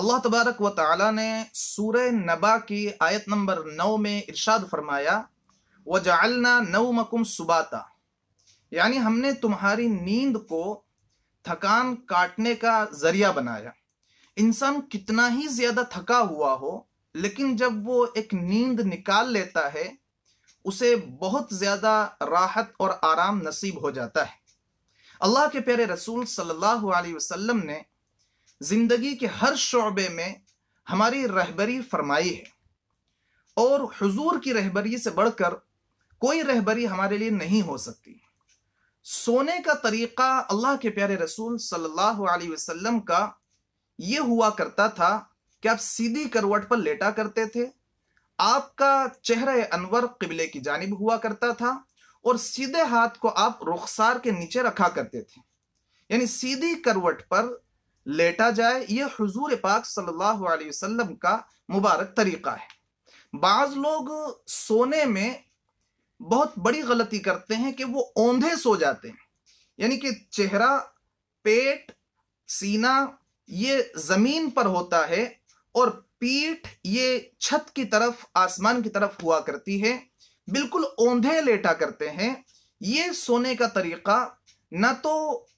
अल्लाह तबारक व ताली ने सूर नबा की आयत नंबर नौ में इरशाद फरमाया व नव मकुम सुबाता यानी हमने तुम्हारी नींद को थकान काटने का जरिया बनाया इंसान कितना ही ज्यादा थका हुआ हो लेकिन जब वो एक नींद निकाल लेता है उसे बहुत ज्यादा राहत और आराम नसीब हो जाता है अल्लाह के प्यारे रसूल सल्लल्लाहु अलैहि वसल्लम ने ज़िंदगी के हर शोबे में हमारी रहबरी फरमाई है और हुजूर की रहबरी से बढ़कर कोई रहबरी हमारे लिए नहीं हो सकती सोने का तरीक़ा अल्लाह के प्यारे रसूल सल्लल्लाहु अलैहि वसल्लम का ये हुआ करता था कि आप सीधी करवट पर लेटा करते थे आपका चेहरा अनवर किबले की जानब हुआ करता था और सीधे हाथ को आप रुखसार के नीचे रखा करते थे यानी सीधी करवट पर लेटा जाए ये हजूर पाक सल्लल्लाहु अलैहि वसल्लम का मुबारक तरीका है बाज लोग सोने में बहुत बड़ी गलती करते हैं कि वो औंधे सो जाते हैं यानी कि चेहरा पेट सीना ये जमीन पर होता है और पीठ ये छत की तरफ आसमान की तरफ हुआ करती है बिल्कुल औंधे लेटा करते हैं ये सोने का तरीका ना तो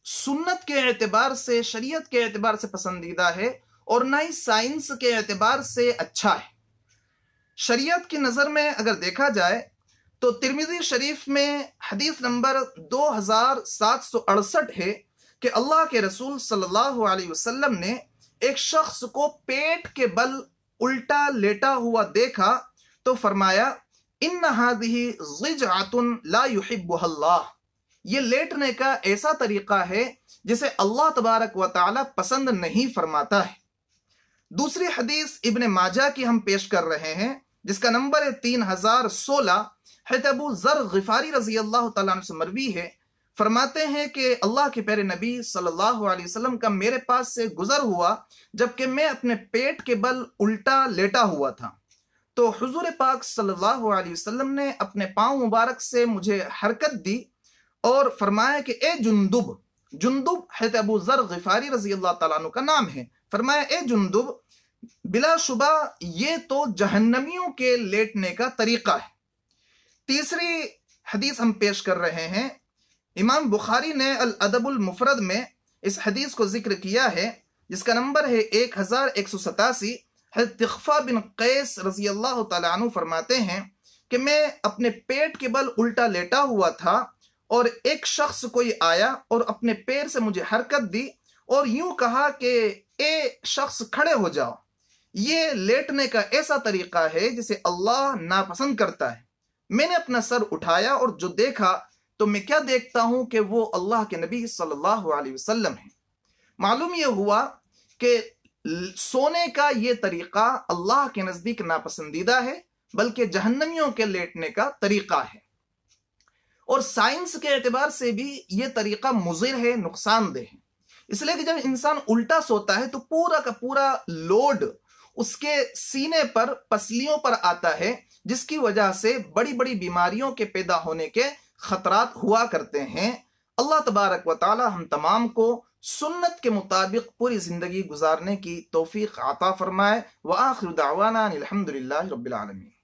सुन्नत के एतबार से शरीयत के एतबार से पसंदीदा है और ना ही साइंस के एतबार से अच्छा है शरीयत की नज़र में अगर देखा जाए तो तिरमिजी शरीफ में हदीस नंबर दो हज़ार सात सौ अड़सठ है कि अल्लाह के रसूल सल्लल्लाहु अलैहि वसल्लम ने एक शख्स को पेट के बल उल्टा लेटा हुआ देखा तो फरमाया इन हादी गिज आतुन ला युहिब्बुल्लाह ये लेटने का ऐसा तरीका है जिसे अल्लाह तबारक व ताली पसंद नहीं फरमाता है दूसरी हदीस इबन माजा की हम पेश कर रहे हैं जिसका नंबर है तीन हजार सोलह हतबू जर गिफारी रजी अल्लाह से मरवी है फरमाते हैं कि अल्लाह के प्यारे नबी सल्लल्लाहु अलैहि वसल्लम का मेरे पास से गुजर हुआ जबकि मैं अपने पेट के बल उल्टा लेटा हुआ था तो हुजूर पाक सल्लल्लाहु अलैहि वसल्लम ने अपने पाँव मुबारक से मुझे हरकत दी और फरमाया कि ए जुंदुब जुंदुब हैत अबू जर गफारी रजी अल्लाह तु का नाम है फरमाया ए जुंदुब बिला शुबा ये तो जहन्नमियों के लेटने का तरीका है तीसरी हदीस हम पेश कर रहे हैं इमाम बुखारी ने अल अदबुल मुफरद में इस हदीस को जिक्र किया है जिसका नंबर है एक हज़ार एक सौ सतासी तखफ़ा बिन कैस रजी अल्लाह तु फरमाते हैं कि मैं अपने पेट के बल उल्टा लेटा हुआ था और एक शख्स कोई आया और अपने पैर से मुझे हरकत दी और यूं कहा कि ए शख्स खड़े हो जाओ ये लेटने का ऐसा तरीका है जिसे अल्लाह नापसंद करता है मैंने अपना सर उठाया और जो देखा तो मैं क्या देखता हूं कि वो अल्लाह के नबी सल्लल्लाहु अलैहि वसल्लम है मालूम यह हुआ कि सोने का ये तरीका अल्लाह के नज़दीक नापसंदीदा है बल्कि जहन्नमियों के लेटने का तरीका है और साइंस के एतबार से भी ये तरीका मुजिर है नुकसानदेह है इसलिए कि जब इंसान उल्टा सोता है तो पूरा का पूरा लोड उसके सीने पर पसलियों पर आता है जिसकी वजह से बड़ी बड़ी बीमारियों के पैदा होने के खतरात हुआ करते हैं अल्लाह तबारक व हम तमाम को सुन्नत के मुताबिक पूरी ज़िंदगी गुजारने की तोफ़ी आता फ़रमाए व आखिर दावाना अलहमदिल्ला रबालमी